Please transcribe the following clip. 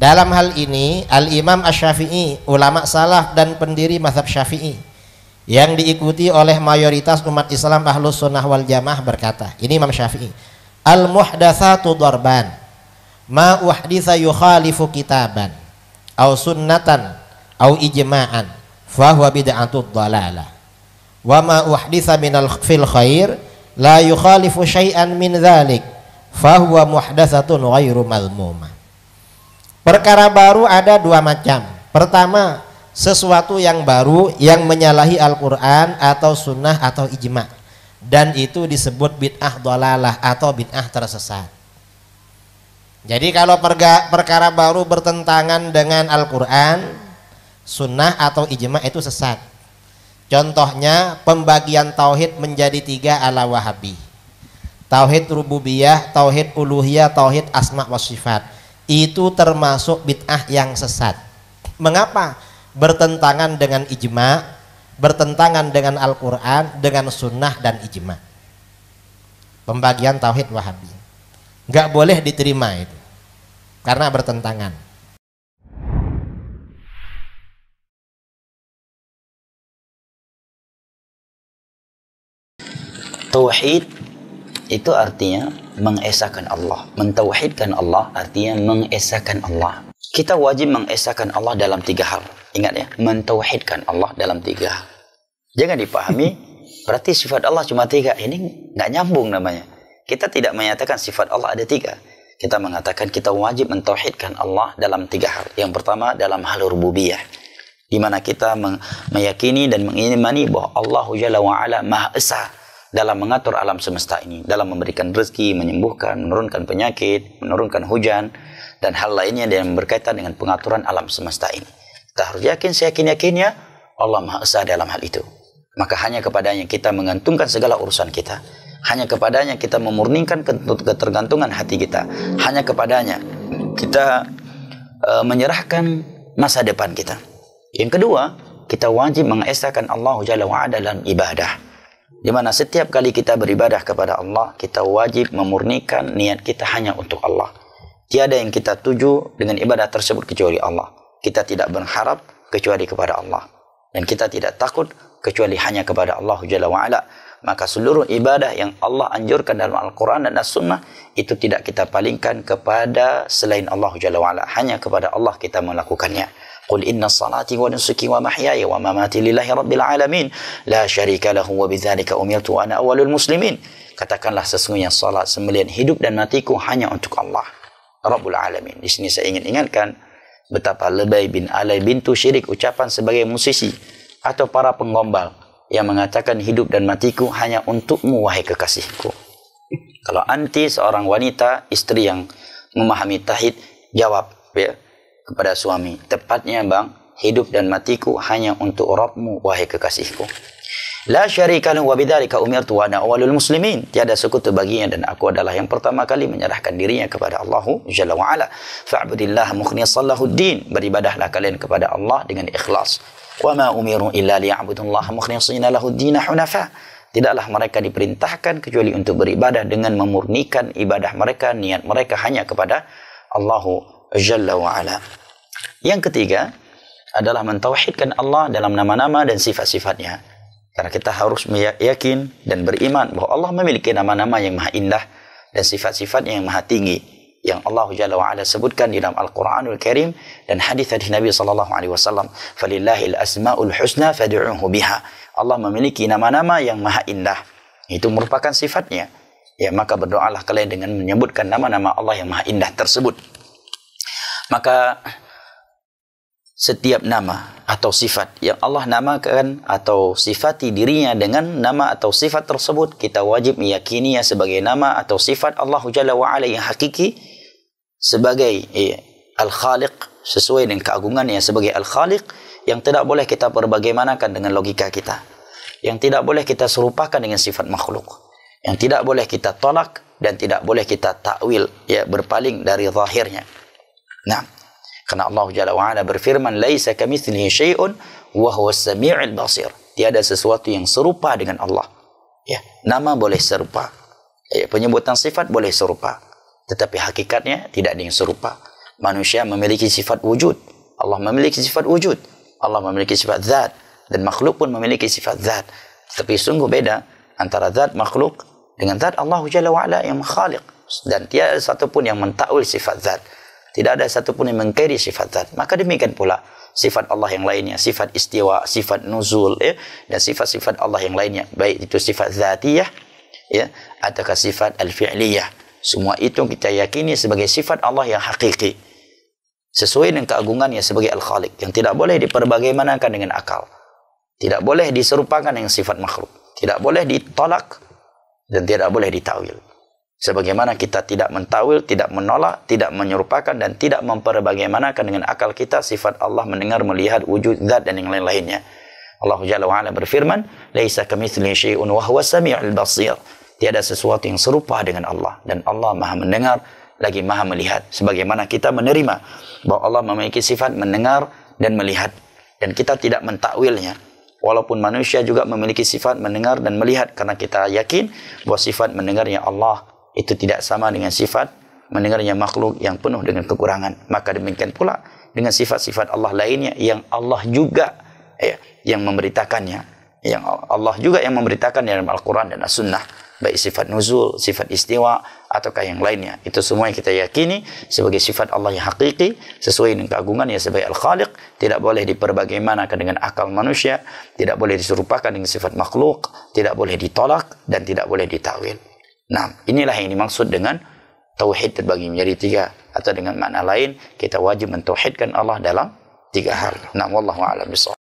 Dalam hal ini Al-Imam Asy-Syafi'i, ulama salaf dan pendiri mazhab Syafi'i yang diikuti oleh mayoritas umat Islam Ahlus Sunnah wal Jamaah berkata, ini Imam Syafi'i, al-muhdatsatu darban ma uhditsa yukhalifu kitaban au sunnatan au ijma'an fa huwa bid'atud dalalah wa ma uhditsa minal fil khair la yukhalifu syai'an min dzalik fa huwa muhdatsatun ghairu madhmumah Perkara baru ada dua macam. Pertama, sesuatu yang baru yang menyalahi Al-Quran atau sunnah atau ijma. Dan itu disebut bid'ah dolalah atau bid'ah tersesat. Jadi kalau perga, perkara baru bertentangan dengan Al-Quran, sunnah atau ijma itu sesat. Contohnya pembagian tauhid menjadi tiga ala wahabi. Tauhid rububiyah, tauhid uluhiyah, tauhid asma wa sifat itu termasuk bid'ah yang sesat. Mengapa? Bertentangan dengan ijma, bertentangan dengan Al-Quran, dengan sunnah dan ijma. Pembagian tauhid wahabi. Nggak boleh diterima itu. Karena bertentangan. Tauhid itu artinya mengesahkan Allah. Mentauhidkan Allah artinya mengesahkan Allah. Kita wajib mengesahkan Allah dalam tiga hal. Ingat ya, mentauhidkan Allah dalam tiga hal. Jangan dipahami, berarti sifat Allah cuma tiga. Ini nggak nyambung namanya. Kita tidak menyatakan sifat Allah ada tiga. Kita mengatakan kita wajib mentauhidkan Allah dalam tiga hal. Yang pertama dalam hal rububiyah di mana kita meyakini dan mengimani bahwa Allah Jalla wa Ala Maha Esa dalam mengatur alam semesta ini, dalam memberikan rezeki, menyembuhkan, menurunkan penyakit, menurunkan hujan, dan hal lainnya yang berkaitan dengan pengaturan alam semesta ini. Kita harus yakin, seyakin-yakinnya Allah Maha Esa dalam hal itu. Maka hanya kepadanya kita mengantungkan segala urusan kita. Hanya kepadanya kita memurnikan ketergantungan hati kita. Hanya kepadanya kita e, menyerahkan masa depan kita. Yang kedua, kita wajib mengesahkan Allah Jalla wa'ala dalam ibadah Di mana setiap kali kita beribadah kepada Allah, kita wajib memurnikan niat kita hanya untuk Allah. Tiada yang kita tuju dengan ibadah tersebut kecuali Allah. Kita tidak berharap kecuali kepada Allah. Dan kita tidak takut kecuali hanya kepada Allah Jalla wa'ala. Maka seluruh ibadah yang Allah anjurkan dalam Al-Quran dan As-Sunnah, itu tidak kita palingkan kepada selain Allah Jalla wa'ala. Hanya kepada Allah kita melakukannya. قل إن صلاتي ونسكي ومحياي ومماتي لله رب العالمين لا شريك له وبذلك أمرت وأنا أول المسلمين katakanlah sesungguhnya salat sembelian hidup dan matiku hanya untuk Allah Rabbul Alamin di sini saya ingin ingatkan betapa Lebay bin Alai bintu syirik ucapan sebagai musisi atau para penggombal yang mengatakan hidup dan matiku hanya untukmu wahai kekasihku kalau anti seorang wanita istri yang memahami tahid jawab ya kepada suami. Tepatnya bang, hidup dan matiku hanya untuk Rabbmu, wahai kekasihku. La syarika lahu wa bidzalika umirtu wa ana awwalul muslimin. Tiada sekutu baginya dan aku adalah yang pertama kali menyerahkan dirinya kepada Allah Jalla wa ala. Fa'budillaha mukhlishan lahuddin. Beribadahlah kalian kepada Allah dengan ikhlas. Wa ma umiru illa liya'budullaha mukhlishina lahuddin hunafa. Tidaklah mereka diperintahkan kecuali untuk beribadah dengan memurnikan ibadah mereka, niat mereka hanya kepada Allah Jalla wa ala. Yang ketiga adalah mentauhidkan Allah dalam nama-nama dan sifat-sifatnya. Karena kita harus yakin dan beriman bahwa Allah memiliki nama-nama yang maha indah dan sifat-sifat yang maha tinggi yang Allah Jalla wa ala sebutkan di dalam Al-Qur'anul Karim dan hadis dari Nabi sallallahu alaihi wasallam, "Falillahil asmaul husna fad'uhu biha." Allah memiliki nama-nama yang maha indah. Itu merupakan sifatnya. Ya, maka berdoalah kalian dengan menyebutkan nama-nama Allah yang maha indah tersebut. Maka setiap nama atau sifat yang Allah namakan atau sifati dirinya dengan nama atau sifat tersebut kita wajib meyakininya sebagai nama atau sifat Allah Jalla wa ala yang hakiki sebagai iya, al-khaliq sesuai dengan keagungannya sebagai al-khaliq yang tidak boleh kita perbagaimanakan dengan logika kita yang tidak boleh kita serupakan dengan sifat makhluk yang tidak boleh kita tolak dan tidak boleh kita takwil ya berpaling dari zahirnya nah karena Allah Jalla wa'ala berfirman, Laisa kamithlihi syai'un wa huwa sami'il basir. Tiada sesuatu yang serupa dengan Allah. Ya, nama boleh serupa. Ya, penyebutan sifat boleh serupa. Tetapi hakikatnya tidak ada yang serupa. Manusia memiliki sifat wujud. Allah memiliki sifat wujud. Allah memiliki sifat zat. Dan makhluk pun memiliki sifat zat. tetapi sungguh beda antara zat makhluk dengan zat Allah Jalla wa'ala yang mengkhalik. Dan tiada satupun yang mentakwil sifat zat. Tidak ada satupun yang mengkiri sifat zat. Maka demikian pula sifat Allah yang lainnya, sifat istiwa, sifat nuzul, ya, dan sifat-sifat Allah yang lainnya. Baik itu sifat zatiyah, ya, atau sifat al-fi'liyah. Semua itu kita yakini sebagai sifat Allah yang hakiki. Sesuai dengan keagungannya sebagai Al-Khaliq. Yang tidak boleh diperbagaimanakan dengan akal. Tidak boleh diserupakan dengan sifat makhluk. Tidak boleh ditolak dan tidak boleh ditawil. Sebagaimana kita tidak mentawil, tidak menolak, tidak menyerupakan, dan tidak memperbagaimanakan dengan akal kita sifat Allah mendengar, melihat, wujud, zat, dan yang lain-lainnya. Allah Jalla wa'ala berfirman, Laisa kamithli syai'un wa huwa sami'ul basir. Tiada sesuatu yang serupa dengan Allah. Dan Allah maha mendengar, lagi maha melihat. Sebagaimana kita menerima bahwa Allah memiliki sifat mendengar dan melihat. Dan kita tidak mentakwilnya. Walaupun manusia juga memiliki sifat mendengar dan melihat. Karena kita yakin bahwa sifat mendengarnya Allah itu tidak sama dengan sifat mendengarnya makhluk yang penuh dengan kekurangan. Maka demikian pula dengan sifat-sifat Allah lainnya yang Allah juga ya, yang memberitakannya. Yang Allah juga yang memberitakan dalam Al-Quran dan As-Sunnah. Baik sifat nuzul, sifat istiwa, ataukah yang lainnya. Itu semua yang kita yakini sebagai sifat Allah yang hakiki, sesuai dengan yang sebagai Al-Khaliq. Tidak boleh diperbagaimanakan dengan akal manusia, tidak boleh diserupakan dengan sifat makhluk, tidak boleh ditolak, dan tidak boleh ditawil. Nah, inilah yang dimaksud dengan tauhid terbagi menjadi tiga atau dengan makna lain kita wajib mentauhidkan Allah dalam tiga hal. Nah, wallahu a'lam bishawab.